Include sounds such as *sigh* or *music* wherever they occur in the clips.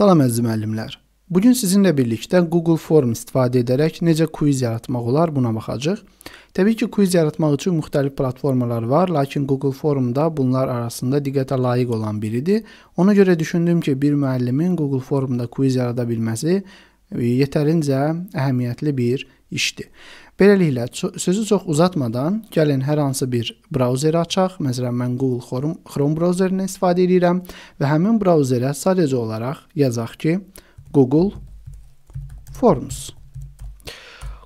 Salam əziz müəllimlər. Bu gün sizinlə birlikdə Google Form istifadə edərək necə quiz yaratmaq olar buna baxacağıq. Təbii ki, quiz yaratmaq üçün müxtəlif platformalar var, lakin Google Formda bunlar arasında diqqətə layiq olan biridir. Ona görə düşündüm ki, bir müəllimin Google Formda quiz yarada bilməsi e, yetərincə əhəmiyyətli bir işdir. Beləliklə, sözü çox uzatmadan gəlin hər hansı bir brauzeri açaq. Məsələn, mən Google Chrome, Chrome brauzerindən istifadə edirəm və həmin brauzerə sadəcə olaraq yazaq ki, Google Forms.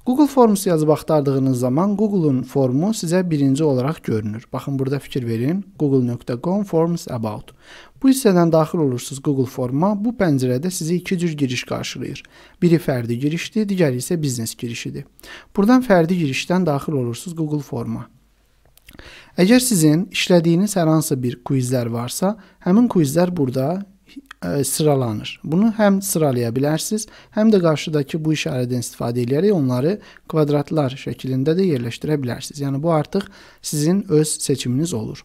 Google Forms yazıb axtardığınız zaman Google-un formu sizə birinci olaraq görünür. Baxın, burada fikir verin. google.com forms about. Bu hissədən daxil olursunuz Google formuna. Bu pəncərədə sizi iki cür giriş qarşılayır. Biri fərdi girişdir, digəri isə biznes girişidir. Buradan fərdi girişdən daxil olursunuz Google formuna. Əgər sizin işlədiyiniz hər hansı bir quizlər varsa, həmin quizlər burada ə, e, sıralanır. Bunu həm sıralaya bilərsiniz, həm də qarşıdakı bu işarədən istifadə edərək onları kvadratlar şəklində də yerləşdirə bilərsiniz. Yəni bu artıq sizin öz seçiminiz olur.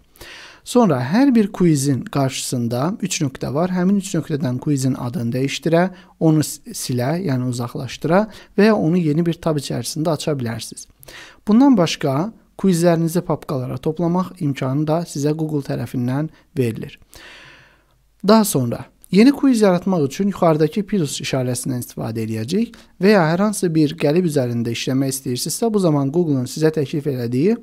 Sonra hər bir quizin qarşısında 3 nöqtə var. Həmin 3 nöqtədən quizin adını dəyişdirə, onu silə, yəni uzaqlaşdıra və ya onu yeni bir tab içərisində aça bilərsiniz. Bundan başqa quizlərinizi papkalara toplamaq imkanı da sizə Google tərəfindən verilir. Daha sonra Yeni quiz yaratmaq üçün yuxarıdakı plus işarəsindən istifadə edəcəyik və ya hər hansı bir qəlib üzərində işləmək istəyirsinizsə, bu zaman Google-un sizə təklif elədiyi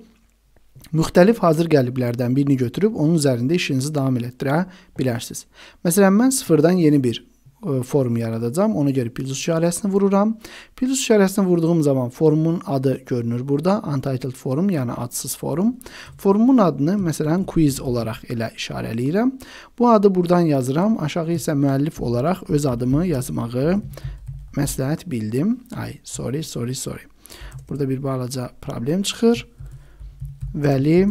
müxtəlif hazır qəliblərdən birini götürüb onun üzərində işinizi davam elətdirə bilərsiniz. Məsələn, mən sıfırdan yeni bir ə, e, form yaradacağam. Ona görə plus işarəsini vururam. Plus işarəsini vurduğum zaman formun adı görünür burada. Untitled form, yəni adsız forum. Formun adını məsələn quiz olaraq elə işarələyirəm. Bu adı buradan yazıram. Aşağı isə müəllif olaraq öz adımı yazmağı məsləhət bildim. Ay, sorry, sorry, sorry. Burada bir balaca problem çıxır. Vəli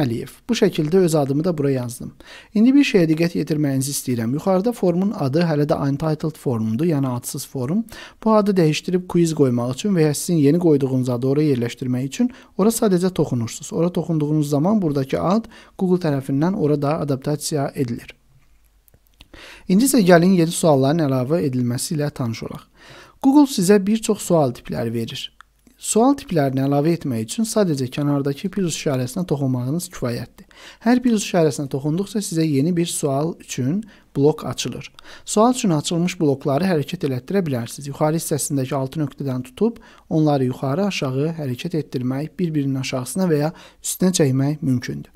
Əliyev. Bu şəkildə öz adımı da bura yazdım. İndi bir şeyə diqqət yetirməyinizi istəyirəm. Yuxarıda formun adı hələ də untitled formumdur, yəni adsız forum. Bu adı dəyişdirib quiz qoymaq üçün və ya sizin yeni qoyduğunuz adı ora yerləşdirmək üçün ora sadəcə toxunursunuz. Ora toxunduğunuz zaman buradakı ad Google tərəfindən orada adaptasiya edilir. İndi isə gəlin yeni sualların əlavə edilməsi ilə tanış olaq. Google sizə bir çox sual tipləri verir. Sual tiplərini əlavə etmək üçün sadəcə kənardakı plus işarəsinə toxunmağınız kifayətdir. Hər plus işarəsinə toxunduqca sizə yeni bir sual üçün blok açılır. Sual üçün açılmış blokları hərəkət elətdirə bilərsiniz. Yuxarı hissəsindəki 6 nöqtədən tutub onları yuxarı, aşağı hərəkət etdirmək, bir-birinin aşağısına və ya üstünə çəkmək mümkündür.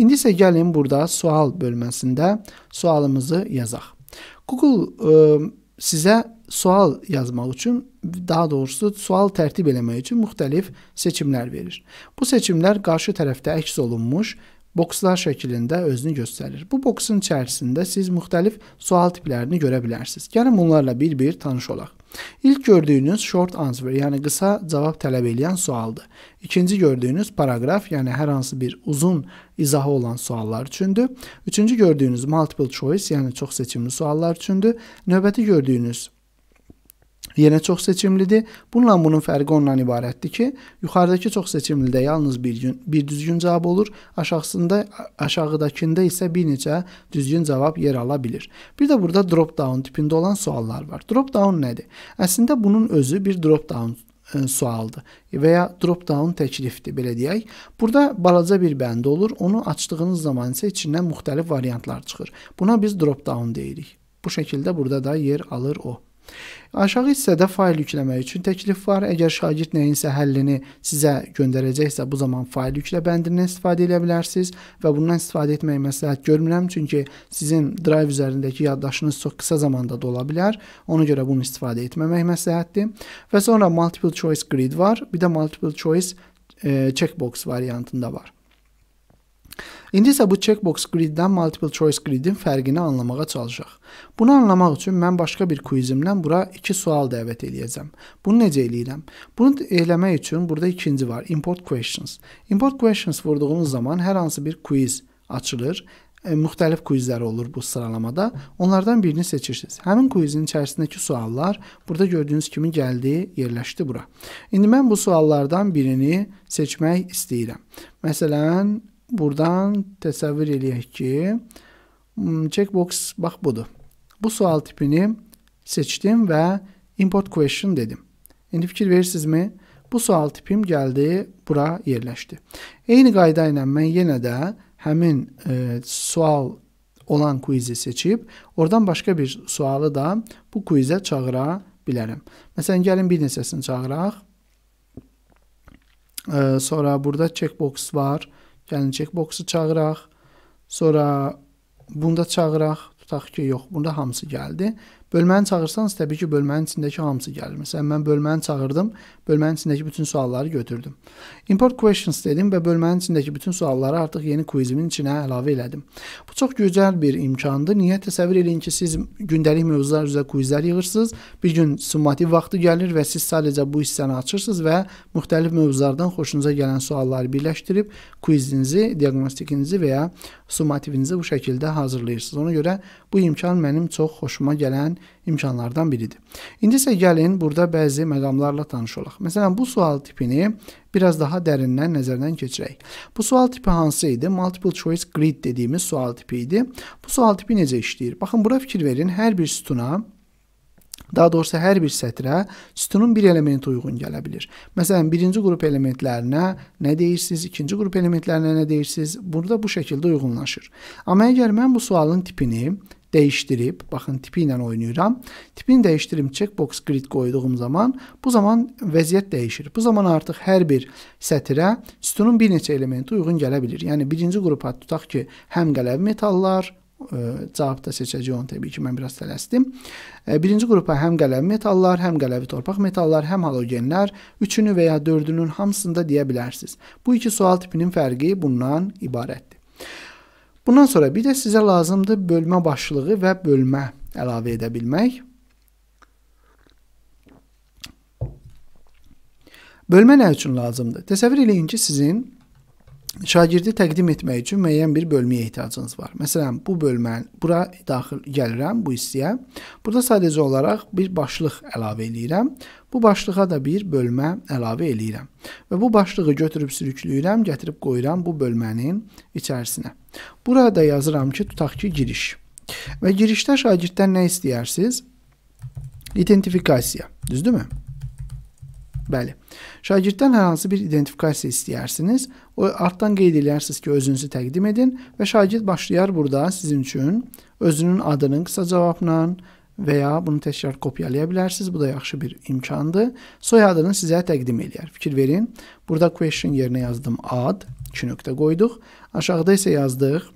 İndi isə gəlin burada sual bölməsində sualımızı yazaq. Google ıı, sizə sual yazmaq üçün, daha doğrusu sual tərtib eləmək üçün müxtəlif seçimlər verir. Bu seçimlər qarşı tərəfdə əks olunmuş bokslar şəklində özünü göstərir. Bu boksun içərisində siz müxtəlif sual tiplərini görə bilərsiniz. Gəlin bunlarla bir-bir tanış olaq. İlk gördüyünüz short answer, yəni qısa cavab tələb edən sualdır. İkinci gördüyünüz paraqraf, yəni hər hansı bir uzun izahı olan suallar üçündür. Üçüncü gördüyünüz multiple choice, yəni çox seçimli suallar üçündür. Növbəti gördüyünüz yenə çox seçimlidir. Bununla bunun fərqi ondan ibarətdir ki, yuxarıdakı çox seçimlidə yalnız bir gün bir düzgün cavab olur, aşağısında aşağıdakında isə bir neçə düzgün cavab yer ala bilir. Bir də burada drop down tipində olan suallar var. Drop down nədir? Əslində bunun özü bir drop down e, sualdır və ya drop down təklifdir belə deyək. Burada balaca bir bənd olur. Onu açdığınız zaman isə içindən müxtəlif variantlar çıxır. Buna biz drop down deyirik. Bu şəkildə burada da yer alır o. Aşağı hissədə fail yükləmək üçün təklif var. Əgər şagird nəyinsə həllini sizə göndərəcəksə, bu zaman fail yüklə bəndindən istifadə edə bilərsiniz və bundan istifadə etməyi məsləhət görmürəm, çünki sizin Drive üzərindəki yaddaşınız çox qısa zamanda dola bilər. Ona görə bunu istifadə etməmək məsləhətdir. Və sonra multiple choice grid var, bir də multiple choice e, checkbox variantında var. İndi isə bu checkbox griddən multiple choice gridin fərqini anlamağa çalışaq. Bunu anlamaq üçün mən başqa bir quizimdən bura 2 sual dəvət eləyəcəm. Bunu necə eləyirəm? Bunu eləmək üçün burada ikinci var, import questions. Import questions vurduğunuz zaman hər hansı bir quiz açılır e, müxtəlif quizlər olur bu sıralamada. Onlardan birini seçirsiniz. Həmin quizin içərisindəki suallar burada gördüyünüz kimi gəldi, yerləşdi bura. İndi mən bu suallardan birini seçmək istəyirəm. Məsələn, Buradan təsəvvür eləyək ki, hmm, checkbox bax budur. Bu sual tipini seçdim və import question dedim. İndi fikir verirsinizmi? Bu sual tipim gəldi, bura yerləşdi. Eyni qayda ilə mən yenə də həmin e, sual olan quizi seçib, oradan başqa bir sualı da bu quizə çağıra bilərəm. Məsələn, gəlin bir neçəsini çağıraq. E, sonra burada checkbox var gəlin checkboxu çağıraq, sonra bunu da çağıraq, tutaq ki, yox, bunda hamısı gəldi. Bölməni çağırsanız təbii ki, bölmənin içindəki hamısı gəlir. Məsələn, mən bölməni çağırdım, bölmənin içindəki bütün sualları götürdüm. Import questions dedim və bölmənin içindəki bütün sualları artıq yeni quizimin içinə əlavə elədim. Bu çox gözəl bir imkandır. Niyə təsəvvür eləyin ki, siz gündəlik mövzular üzrə quizlər yığırsınız, bir gün summativ vaxtı gəlir və siz sadəcə bu hissəni açırsınız və müxtəlif mövzulardan xoşunuza gələn sualları birləşdirib quizinizi, diaqnostikinizi və ya summativinizi bu şəkildə hazırlayırsınız. Ona görə Bu imkan mənim çox xoşuma gələn imkanlardan biridir. İndi isə gəlin burada bəzi məqamlarla tanış olaq. Məsələn, bu sual tipini biraz daha dərindən nəzərdən keçirək. Bu sual tipi hansı idi? Multiple choice grid dediyimiz sual tipi idi. Bu sual tipi necə işləyir? Baxın, bura fikir verin. Hər bir sütuna Daha doğrusu hər bir sətrə sütunun bir elementi uyğun gələ bilir. Məsələn, birinci qrup elementlərinə nə deyirsiniz, ikinci qrup elementlərinə nə deyirsiniz? Burada bu şəkildə uyğunlaşır. Amma əgər mən bu sualın tipini dəyişdirib, baxın tipi ilə oynayıram. Tipini dəyişdirib checkbox grid qoyduğum zaman bu zaman vəziyyət dəyişir. Bu zaman artıq hər bir sətirə sütunun bir neçə elementi uyğun gələ bilir. Yəni birinci qrupa tutaq ki, həm qələvi metallar, cavab da seçəcəyəm təbii ki, mən biraz tələsdim. Birinci qrupa həm qələvi metallar, həm qələvi torpaq metallar, həm halogenlər, üçünü və ya dördünün hamısında deyə bilərsiniz. Bu iki sual tipinin fərqi bundan ibarətdir. Bundan sonra bir də sizə lazımdır bölmə başlığı və bölmə əlavə edə bilmək. Bölmə nə üçün lazımdır? Təsəvvür eləyin ki, sizin şagirdi təqdim etmək üçün müəyyən bir bölməyə ehtiyacınız var. Məsələn, bu bölmə bura daxil gəlirəm bu hissəyə. Burada sadəcə olaraq bir başlıq əlavə eləyirəm. Bu başlığa da bir bölmə əlavə eləyirəm. Və bu başlığı götürüb sürükləyirəm, gətirib qoyuram bu bölmənin içərisinə. Burada yazıram ki, tutaq ki, giriş. Və girişdə şagirddən nə istəyərsiniz? İdentifikasiya, düzdürmü? Bəli. Şagirddən hər hansı bir identifikasiya istəyirsiniz. O artdan qeyd edirsiniz ki, özünüzü təqdim edin və şagird başlayar burada sizin üçün özünün adının qısa cavabla və ya bunu təkrar kopyalaya bilərsiniz. Bu da yaxşı bir imkandır. Soyadını sizə təqdim eləyər. Fikir verin. Burada question yerinə yazdım ad, 2 nöqtə qoyduq. Aşağıda isə yazdıq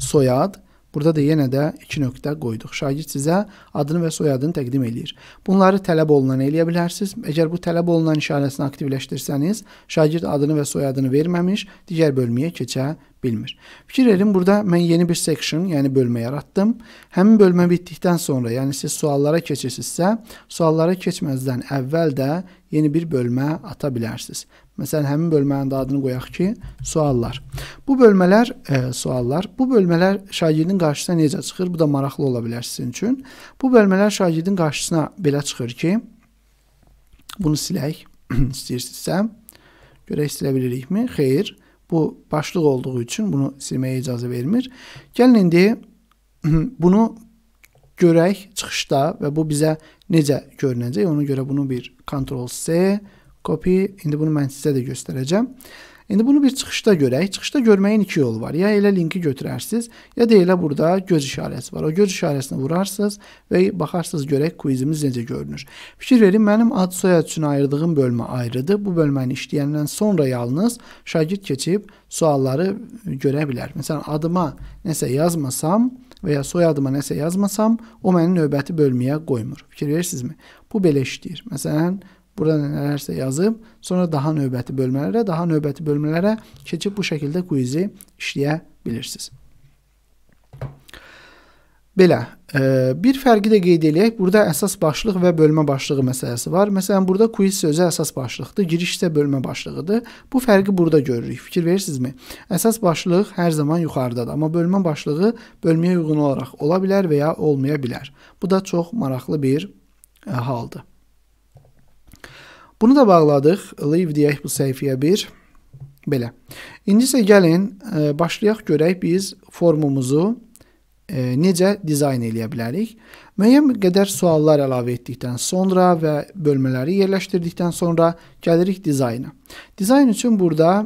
soyad Burada da yenə də 2 nöqtə qoyduq. Şagird sizə adını və soyadını təqdim eləyir. Bunları tələb olunan eləyə bilərsiniz. Əgər bu tələb olunan işarəsini aktivləşdirsəniz, şagird adını və soyadını verməmiş digər bölməyə keçə bilərsiniz bilmir. Fikir edin burada mən yeni bir section, yəni bölmə yaratdım. Həmin bölmə bitdikdən sonra, yəni siz suallara keçirsinizsə, suallara keçməzdən əvvəl də yeni bir bölmə ata bilərsiniz. Məsələn, həmin bölmənin də adını qoyaq ki, suallar. Bu bölmələr e, suallar. Bu bölmələr şagirdin qarşısına necə çıxır? Bu da maraqlı ola bilər sizin üçün. Bu bölmələr şagirdin qarşısına belə çıxır ki, bunu silək *clears throat* istəyirsinizsə, görək silə bilirikmi? Xeyr. Xeyr Bu başlıq olduğu üçün bunu silməyə icazə vermir. Gəlin indi *clears throat* bunu görək çıxışda və bu bizə necə görünəcək. Ona görə bunu bir Ctrl C, copy. İndi bunu mən sizə də göstərəcəm. İndi bunu bir çıxışda görək. Çıxışda görməyin iki yolu var. Ya elə linki götürərsiniz, ya da elə burada göz işarəsi var. O göz işarəsini vurarsınız və baxarsınız görək quizimiz necə görünür. Fikir verin, mənim ad soyad üçün ayırdığım bölmə ayrıdır. Bu bölməni işləyəndən sonra yalnız şagird keçib sualları görə bilər. Məsələn, adıma nəsə yazmasam, və ya soyadıma nəsə yazmasam, o məni növbəti bölməyə qoymur. Fikir verirsinizmi? Bu belə işləyir. Məsələn, Burada nələrsə yazıb, sonra daha növbəti bölmələrə, daha növbəti bölmələrə keçib bu şəkildə quizi işləyə bilirsiniz. Belə, e, bir fərqi də qeyd eləyək. Burada əsas başlıq və bölmə başlığı məsələsi var. Məsələn, burada quiz sözü əsas başlıqdır, giriş isə bölmə başlığıdır. Bu fərqi burada görürük. Fikir verirsinizmi? Əsas başlıq hər zaman yuxarıdadır, amma bölmə başlığı bölməyə uyğun olaraq ola bilər və ya olmaya bilər. Bu da çox maraqlı bir e, haldır. Bunu da bağladıq. Leave deyək bu səhifəyə bir. Belə. İndi isə gəlin e, başlayaq görək biz formumuzu e, necə dizayn eləyə bilərik. Müəyyən qədər suallar əlavə etdikdən sonra və bölmələri yerləşdirdikdən sonra gəlirik dizayna. Dizayn üçün burada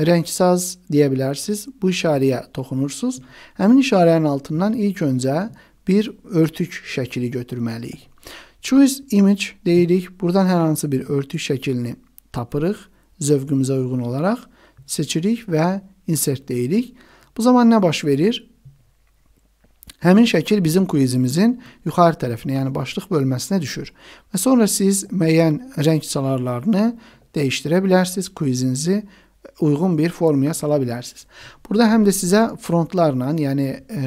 rəngsaz deyə bilərsiniz. Bu işarəyə toxunursunuz. Həmin işarənin altından ilk öncə bir örtük şəkli götürməliyik. Choose image deyirik. Buradan hər hansı bir örtük şəklini tapırıq. Zövqümüzə uyğun olaraq seçirik və insert deyirik. Bu zaman nə baş verir? Həmin şəkil bizim quizimizin yuxarı tərəfinə, yəni başlıq bölməsinə düşür. Və sonra siz müəyyən rəng çalarlarını dəyişdirə bilərsiniz, quizinizi uyğun bir formaya sala bilərsiniz. Burada həm də sizə frontlarla, yəni e,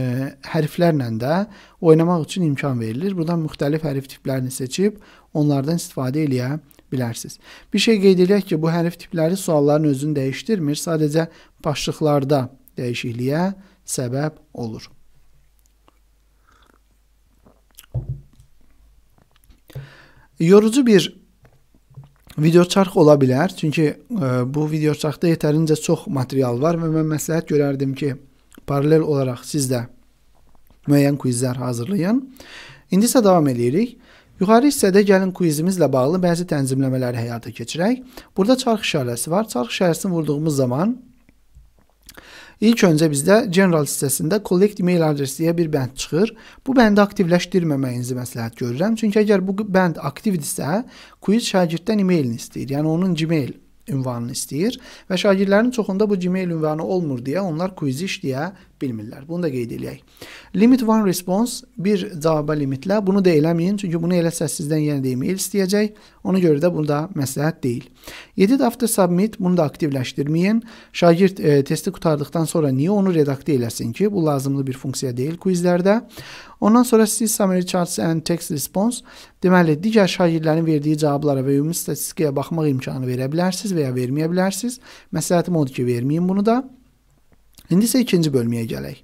hərflərlə də oynamaq üçün imkan verilir. Buradan müxtəlif hərf tiplərini seçib onlardan istifadə eləyə bilərsiniz. Bir şey qeyd edək ki, bu hərf tipləri sualların özünü dəyişdirmir, sadəcə başlıqlarda dəyişikliyə səbəb olur. Yorucu bir videoçarx ola bilər. Çünki ə, e, bu videoçarxda yetərincə çox material var və mən məsləhət görərdim ki, paralel olaraq siz də müəyyən quizlər hazırlayın. İndi isə davam eləyirik. Yuxarı hissədə gəlin quizimizlə bağlı bəzi tənzimləmələri həyata keçirək. Burada çarx işarəsi var. Çarx işarəsini vurduğumuz zaman İlk öncə bizdə General hissəsində Collect Email Address deyə bir bənd çıxır. Bu bəndi aktivləşdirməməyinizi məsləhət görürəm. Çünki əgər bu bənd aktivdirsə, quiz şagirddən e-mailini istəyir. Yəni onun Gmail ünvanını istəyir və şagirdlərin çoxunda bu Gmail ünvanı olmur deyə onlar quizi işləyə bilmirlər. Bunu da qeyd eləyək. Limit one response bir cavaba limitlə. Bunu da eləməyin, çünki bunu elə səssizdən yenə də e-mail istəyəcək. Ona görə də bu da məsləhət deyil. Edit after submit bunu da aktivləşdirməyin. Şagird e, testi qutardıqdan sonra niyə onu redaktə eləsin ki? Bu lazımlı bir funksiya deyil quizlərdə. Ondan sonra siz summary charts and text response deməli digər şagirdlərin verdiyi cavablara və ümumi statistikaya baxmaq imkanı verə bilərsiniz və ya verməyə bilərsiniz. Məsləhətim odur ki, verməyin bunu da. İndi isə ikinci bölməyə gələk.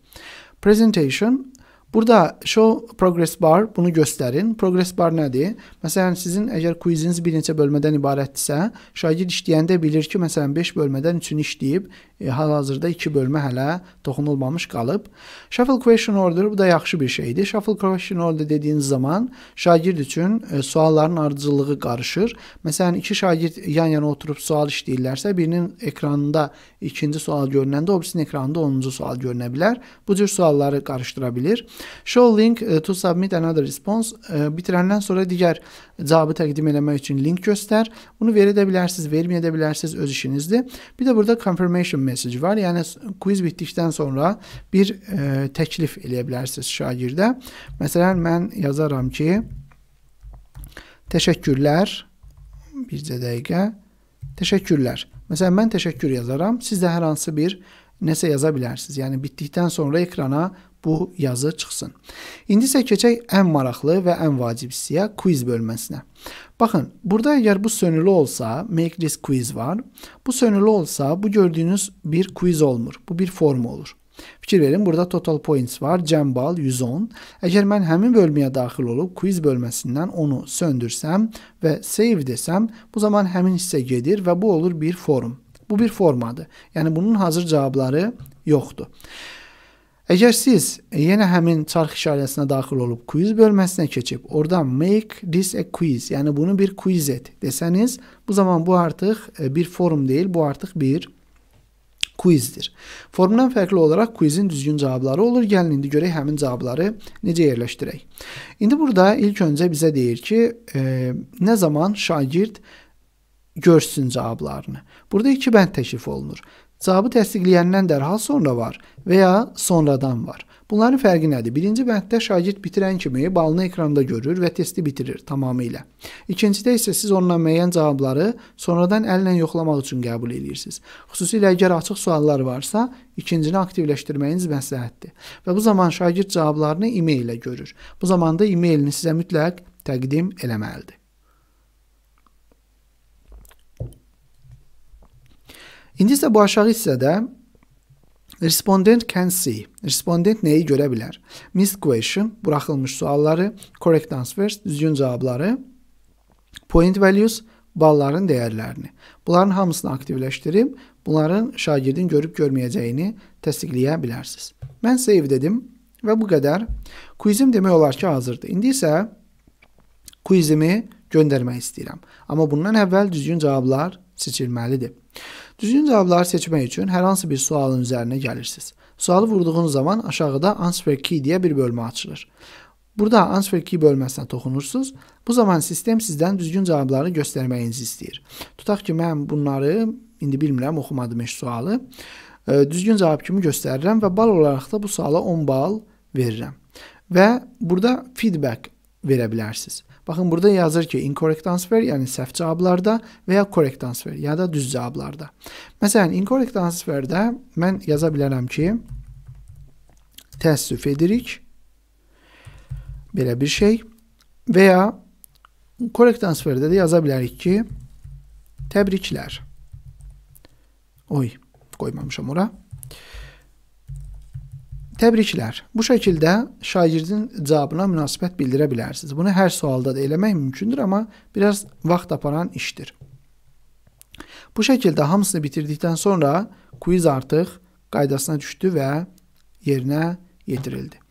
Presentation Burada show progress bar bunu göstərin. Progress bar nədir? Məsələn, sizin əgər quiziniz bir neçə bölmədən ibarətdirsə, şagird işləyəndə bilir ki, məsələn 5 bölmədən 3-ünü işləyib, e, hal-hazırda 2 bölmə hələ toxunulmamış qalıb. Shuffle question order bu da yaxşı bir şeydir. Shuffle question order dediyiniz zaman şagird üçün e, sualların ardıcıllığı qarışır. Məsələn, iki şagird yan-yana oturub sual işləyirlərsə, birinin ekranında ikinci sual görünəndə, o birisinin ekranında 10-cu sual görünə bilər. Bu cür sualları qarışdıra bilər. Show link e, to submit another response e, bitirəndən sonra digər cavabı təqdim eləmək üçün link göstər. Bunu verə də bilərsiniz, verməyə də bilərsiniz, öz işinizdir. Bir də burada confirmation message var. Yəni quiz bitdikdən sonra bir ə, e, təklif eləyə bilərsiniz şagirdə. Məsələn, mən yazaram ki, təşəkkürlər. Bircə dəqiqə. Təşəkkürlər. Məsələn, mən təşəkkür yazaram. Siz də hər hansı bir nəsə yaza bilərsiniz. Yəni bitdikdən sonra ekrana bu yazı çıxsın. İndi isə keçək ən maraqlı və ən vacib hissəyə quiz bölməsinə. Baxın, burada əgər bu sönülü olsa, make this quiz var. Bu sönülü olsa, bu gördüyünüz bir quiz olmur. Bu bir forma olur. Fikir verin, burada total points var, cəm bal 110. Əgər mən həmin bölməyə daxil olub quiz bölməsindən onu söndürsəm və save desəm, bu zaman həmin hissə gedir və bu olur bir forum. Bu bir formadır. Yəni bunun hazır cavabları yoxdur. Əgər siz yenə həmin çarx işarəsinə daxil olub quiz bölməsinə keçib, oradan make this a quiz, yəni bunu bir quiz et desəniz, bu zaman bu artıq e, bir forum deyil, bu artıq bir quizdir. Formdan fərqli olaraq quizin düzgün cavabları olur. Gəlin indi görək həmin cavabları necə yerləşdirək. İndi burada ilk öncə bizə deyir ki, e, nə zaman şagird görsün cavablarını. Burada iki bənd təklif olunur. Cavabı təsdiqləyəndən dərhal sonra var və ya sonradan var. Bunların fərqi nədir? Birinci bənddə şagird bitirən kimi balını ekranda görür və testi bitirir tamamilə. İkincidə isə siz onunla müəyyən cavabları sonradan əllə yoxlamaq üçün qəbul edirsiniz. Xüsusilə əgər açıq suallar varsa, ikincini aktivləşdirməyiniz məsləhətdir. Və bu zaman şagird cavablarını e-maillə görür. Bu zamanda e-mailini sizə mütləq təqdim eləməlidir. İndi isə bu aşağı hissədə Respondent can see. Respondent nəyi görə bilər? Missed question, buraxılmış sualları, correct answers, düzgün cavabları, point values, balların dəyərlərini. Bunların hamısını aktivləşdirib, bunların şagirdin görüb görməyəcəyini təsdiqləyə bilərsiniz. Mən save dedim və bu qədər. Quizim demək olar ki, hazırdır. İndi isə quizimi göndərmək istəyirəm. Amma bundan əvvəl düzgün cavablar seçilməlidir. Düzgün cavabları seçmək üçün hər hansı bir sualın üzərinə gəlirsiniz. Sualı vurduğunuz zaman aşağıda Answer Key deyə bir bölmə açılır. Burada Answer Key bölməsinə toxunursunuz. Bu zaman sistem sizdən düzgün cavabları göstərməyinizi istəyir. Tutaq ki, mən bunları indi bilmirəm, oxumadım heç sualı. Düzgün cavab kimi göstərirəm və bal olaraq da bu suala 10 bal verirəm. Və burada feedback verə bilərsiniz. Bakın burada yazır ki incorrect answer yəni səhv cavablarda və ya correct answer ya da düz cavablarda. Məsələn incorrect answerdə mən yaza bilərəm ki təəssüf edirik belə bir şey və ya correct answerdə də yaza bilərik ki təbriklər. Oy, qoymamışam ora. Təbriklər. Bu şəkildə şagirdin cavabına münasibət bildirə bilərsiniz. Bunu hər sualda da eləmək mümkündür, amma biraz vaxt aparan işdir. Bu şəkildə hamısını bitirdikdən sonra quiz artıq qaydasına düşdü və yerinə yetirildi.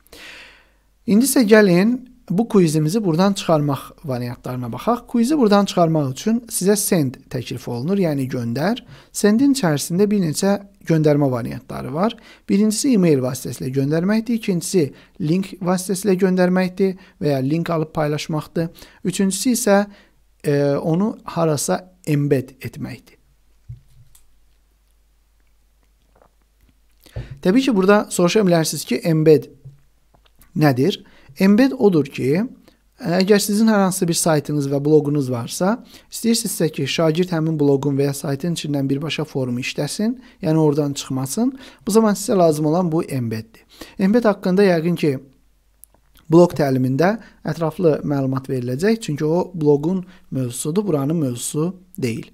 İndi isə gəlin bu quizimizi buradan çıxarmaq variantlarına baxaq. Quizi buradan çıxarmaq üçün sizə send təklif olunur, yəni göndər. Sendin içərisində bir neçə göndərmə variantları var. Birincisi e-mail vasitəsilə göndərməkdir, ikincisi link vasitəsilə göndərməkdir və ya link alıb paylaşmaqdır. Üçüncüsü isə e, onu harasa embed etməkdir. Təbii ki, burada soruşa bilərsiniz ki, embed nədir? Embed odur ki, Əgər sizin hər hansı bir saytınız və bloqunuz varsa, istəyirsinizsə ki, şagird həmin bloqun və ya saytın içindən birbaşa forumu işləsin, yəni oradan çıxmasın, bu zaman sizə lazım olan bu embeddir. Embed haqqında yəqin ki, bloq təlimində ətraflı məlumat veriləcək, çünki o bloqun mövzusudur, buranın mövzusu deyil.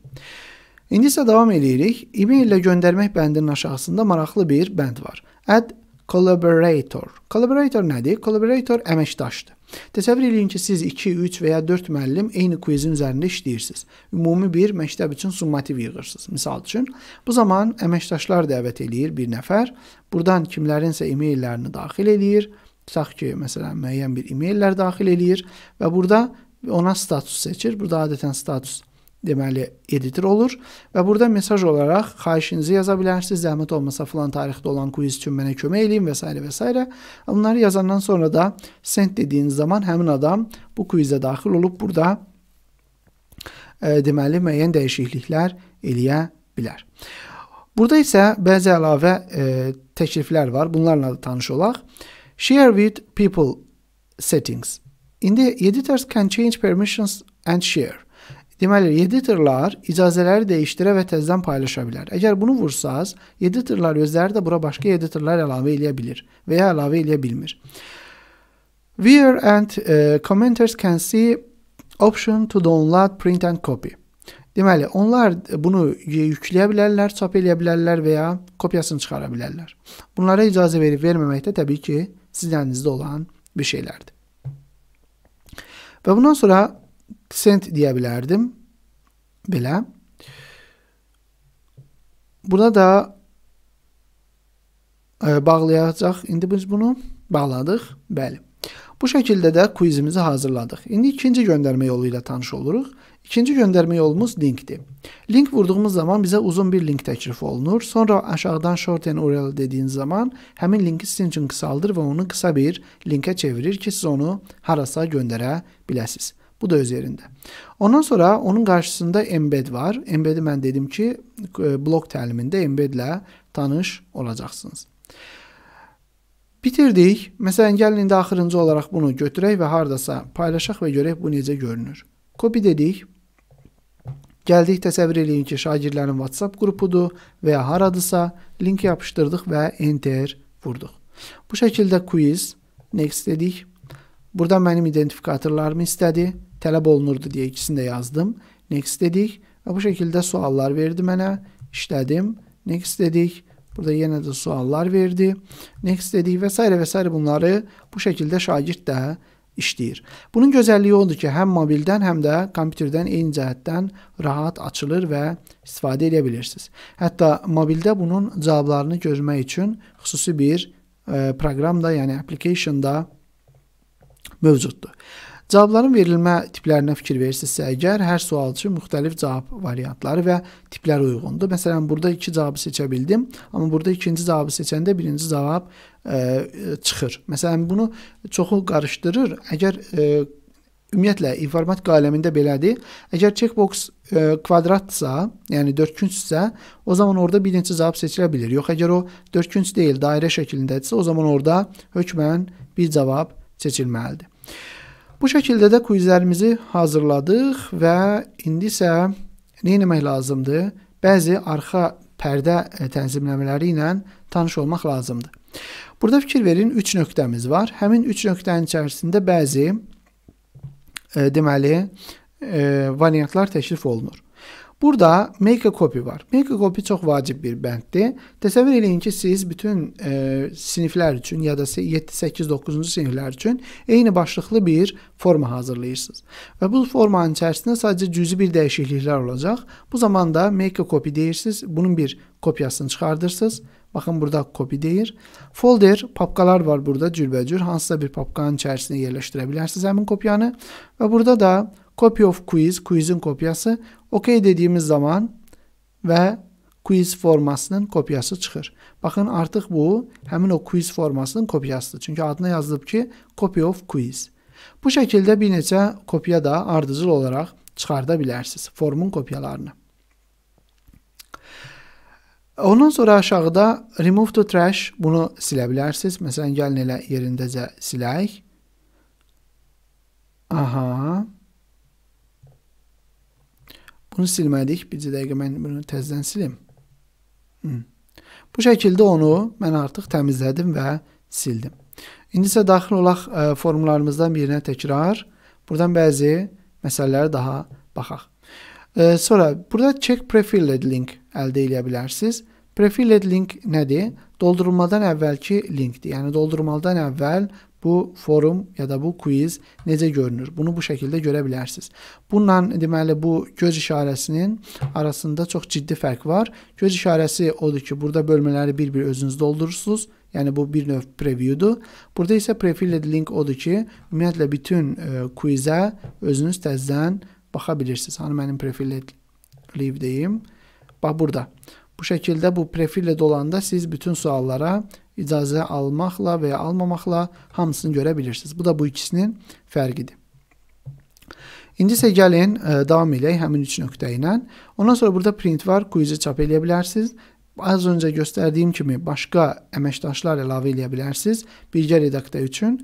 İndi isə davam eləyirik. E-maillə göndərmək bəndinin aşağısında maraqlı bir bənd var. Add collaborator. Collaborator nədir? Collaborator əməkdaşdır. Təsəvvür eləyin ki, siz 2, 3 və ya 4 müəllim eyni kvizin üzərində işləyirsiniz. Ümumi bir məktəb üçün summativ yığırsınız. Məsəl üçün, bu zaman əməkdaşlar dəvət eləyir bir nəfər, burdan kimlərinsə e-maillərini daxil eləyir. Tutaq ki, məsələn, müəyyən bir e-maillər daxil eləyir və burada ona status seçir. Burada adətən status deməli editor olur və burada mesaj olaraq xahişinizi yaza bilərsiniz. Zəhmət olmasa filan tarixdə olan quiz üçün mənə kömək eləyin və s. və s. Bunları yazandan sonra da send dediyiniz zaman həmin adam bu quizə daxil olub burada e, deməli müəyyən dəyişikliklər eləyə bilər. Burada isə bəzi əlavə e, təkliflər var. Bunlarla da tanış olaq. Share with people settings. In the editors can change permissions and share. Deməli, 7 tırlar icazələri dəyişdirə və təzədən paylaşa bilər. bunu vursaz, 7 tırlar özləri də bura başqa 7 tırlar əlavə eləyə bilər və ya əlavə eləyə bilmir. Viewer and uh, commenters can see option to download, print and copy. Deməli, onlar bunu yükləyə bilərlər, çap eləyə bilərlər kopyasını çıxara Bunlara icazə verib verməmək de təbii ki, sizin əlinizdə olan bir şeylərdir. Ve bundan sonra sent deyə bilərdim. Belə. Buna da ə, e, bağlayacaq. İndi biz bunu bağladıq. Bəli. Bu şəkildə də quizimizi hazırladıq. İndi ikinci göndərmə yolu ilə tanış oluruq. İkinci göndərmə yolumuz linkdir. Link vurduğumuz zaman bizə uzun bir link təklif olunur. Sonra aşağıdan shorten URL dediyiniz zaman həmin linki sizin üçün qısaldır və onu qısa bir linkə çevirir ki, siz onu harasa göndərə biləsiniz. Bu da öz yerində. Ondan sonra onun qarşısında embed var. Embedi mən dedim ki, e, blok təlimində embedlə tanış olacaqsınız. Bitirdik. Məsələn, gəlin indi axırıncı olaraq bunu götürək və hardasa paylaşaq və görək bu necə görünür. Copy dedik. Gəldik təsəvvür eləyin ki, şagirdlərin WhatsApp qrupudur və ya haradısa linki yapışdırdıq və enter vurduq. Bu şəkildə quiz next dedik. Burada mənim identifikatorlarımı istədi tələb olunurdu deyə ikisini də yazdım. Next dedik və bu şəkildə suallar verdi mənə. İşlədim. Next dedik. Burada yenə də suallar verdi. Next dedik və s. və s. bunları bu şəkildə şagird də işləyir. Bunun gözəlliyi odur ki, həm mobildən, həm də kompüterdən eyni cəhətdən rahat açılır və istifadə edə bilirsiniz. Hətta mobildə bunun cavablarını görmək üçün xüsusi bir e, proqram da, yəni application da mövcuddur. Cavabların verilmə tiplərinə fikir verirsinizsə, əgər hər sualçı müxtəlif cavab variantları və tiplər uyğundur. Məsələn, burada 2 cavabı seçə bildim, amma burada ikinci cavabı seçəndə birinci cavab ə, e, çıxır. Məsələn, bunu çoxu qarışdırır. Əgər ə, e, Ümumiyyətlə informatika aləmində belədir. Əgər checkbox e, kvadratsa, yəni dördküncdürsə, o zaman orada birinci cavab seçilə bilər. Yox, əgər o dördküncd deyil, dairə şəklindədirsə, o zaman orada hökmən bir cavab seçilməlidir. Bu şəkildə də quizlərimizi hazırladıq və indi isə nə etmək lazımdır? Bəzi arxa pərdə e, tənzimləmələri ilə tanış olmaq lazımdır. Burada fikir verin, 3 nöqtəmiz var. Həmin 3 nöqtənin içərisində bəzi e, deməli e, variantlar təklif olunur. Burada make a copy var. Make a copy çox vacib bir bənddir. Təsəvvür eləyin ki, siz bütün e, siniflər üçün ya da 7, 8, 9-cu siniflər üçün eyni başlıqlı bir forma hazırlayırsınız. Və bu formanın içərisində sadəcə cüzi bir dəyişikliklər olacaq. Bu zamanda make a copy deyirsiniz. Bunun bir kopyasını çıxardırsınız. Baxın burada copy deyir. Folder, papkalar var burada cürbəcür. Hansısa bir papkanın içərisinə yerləşdirə bilərsiniz həmin kopyanı və burada da Copy of quiz, quizin kopyası. OK dediyimiz zaman və quiz formasının kopyası çıxır. Baxın, artıq bu həmin o quiz formasının kopyasıdır. Çünki adına yazılıb ki, copy of quiz. Bu şəkildə bir neçə kopya da ardıcıl olaraq çıxarda bilərsiniz formun kopyalarını. Ondan sonra aşağıda remove to trash bunu silə bilərsiniz. Məsələn, gəlin elə yerindəcə silək. Aha. Bunu silmədik. Bircə dəqiqə mən bunu təzədən silim. Hı. Bu şəkildə onu mən artıq təmizlədim və sildim. İndi isə daxil olaq ə, e, formlarımızdan birinə təkrar. Buradan bəzi məsələlərə daha baxaq. Ə, e, sonra burada check prefilled link əldə edə bilərsiniz. Prefilled link nədir? Doldurulmadan əvvəlki linkdir. Yəni doldurmadan əvvəl Bu forum ya da bu quiz necə görünür? Bunu bu şəkildə görə bilərsiniz. Bununla deməli bu göz işarəsinin arasında çox ciddi fərq var. Göz işarəsi odur ki, burada bölmələri bir-bir özünüz doldurursunuz. Yəni bu bir növ previewdur. Burada isə prefilled link odur ki, ümumiyyətlə bütün e, quizə özünüz təzədən baxa bilirsiniz. Hani mənim prefilled leave deyim. Bax burada. Bu şəkildə bu prefilled olanda siz bütün suallara icazə almaqla və ya almamaqla hamısını görə bilirsiniz. Bu da bu ikisinin fərqidir. İndi isə gəlin ə, e, davam eləyək həmin 3 nöqtə ilə. Ondan sonra burada print var, quiz-i çap eləyə bilərsiniz. Az öncə göstərdiyim kimi başqa əməkdaşlar əlavə eləyə bilərsiniz birgə redaktə üçün.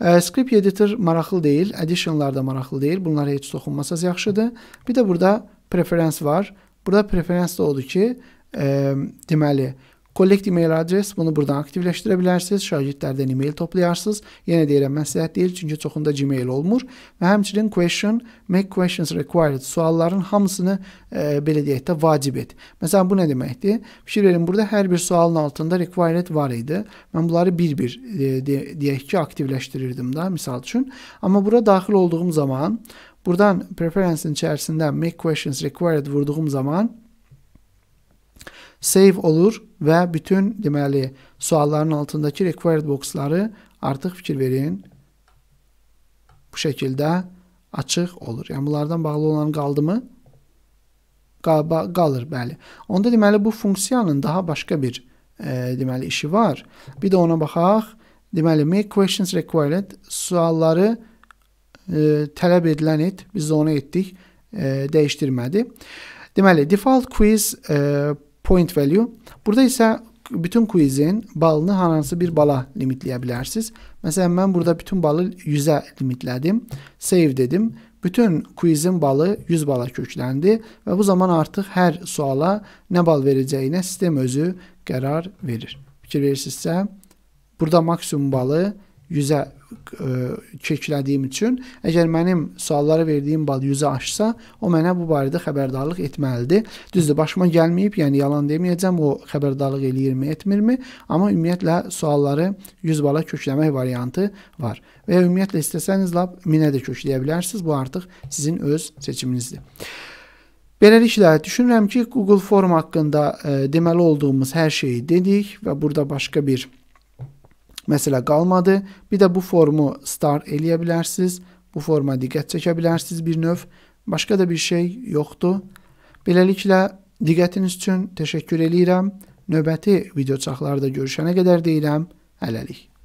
E, script editor maraqlı deyil, additionlar da maraqlı deyil. Bunlara heç toxunmasanız yaxşıdır. Bir də burada preference var. Burada preference də odur ki, e, deməli Collect email adres bunu buradan aktivləşdirə bilərsiniz. Şagirdlərdən email toplayarsınız. Yenə deyirəm, məsləhət deyil, çünki çoxunda Gmail olmur və həmçinin question, make questions required sualların hamısını e, belə deyək də vacib et. Məsələn bu nə deməkdir? Fikir verin, burada hər bir sualın altında required var idi. Mən bunları bir-bir e, deyək ki, aktivləşdirirdim də misal üçün. Amma bura daxil olduğum zaman buradan preferencein içərisindən make questions required vurduğum zaman save olur və bütün deməli sualların altındakı required boxları artıq fikir verin. Bu şəkildə açıq olur. Yəni bunlardan bağlı olan qaldımı? Qal qalır, bəli. Onda deməli bu funksiyanın daha başqa bir e, deməli işi var. Bir də ona baxaq. Deməli make questions required sualları e, tələb edilən et. Biz də onu etdik. E, dəyişdirmədi. Deməli default quiz e, point value. Burada ise bütün quizin balını hər hansı bir bala limitleyebilirsiniz. Mesela ben burada bütün balı 100 limitledim, Save dedim. Bütün quizin balı 100 bala köklendi ve bu zaman artık her suala ne bal vereceğine sistem özü karar verir. Fikir verirsinizsə, burada maksimum balı 100 keklədiyim üçün əgər mənim suallara verdiyim bal 100-ü aşsa, o mənə bu barədə xəbərdarlıq etməlidir. Düzdür, başıma gəlməyib, yəni yalan deməyəcəm, o xəbərdarlıq eləyirmi, etmirmi, amma ümumiyyətlə sualları 100 bala kökləmək variantı var. Və ya ümumiyyətlə istəsəniz lap 1000-ə də kökləyə bilərsiniz. Bu artıq sizin öz seçiminizdir. Beləliklə düşünürəm ki, Google Form haqqında e, deməli olduğumuz hər şeyi dedik və burada başqa bir məsələ qalmadı. Bir də bu formu star eləyə bilərsiniz. Bu forma diqqət çəkə bilərsiniz bir növ. Başqa da bir şey yoxdur. Beləliklə diqqətiniz üçün təşəkkür eləyirəm. Növbəti video çaxlarda görüşənə qədər deyirəm. Hələlik.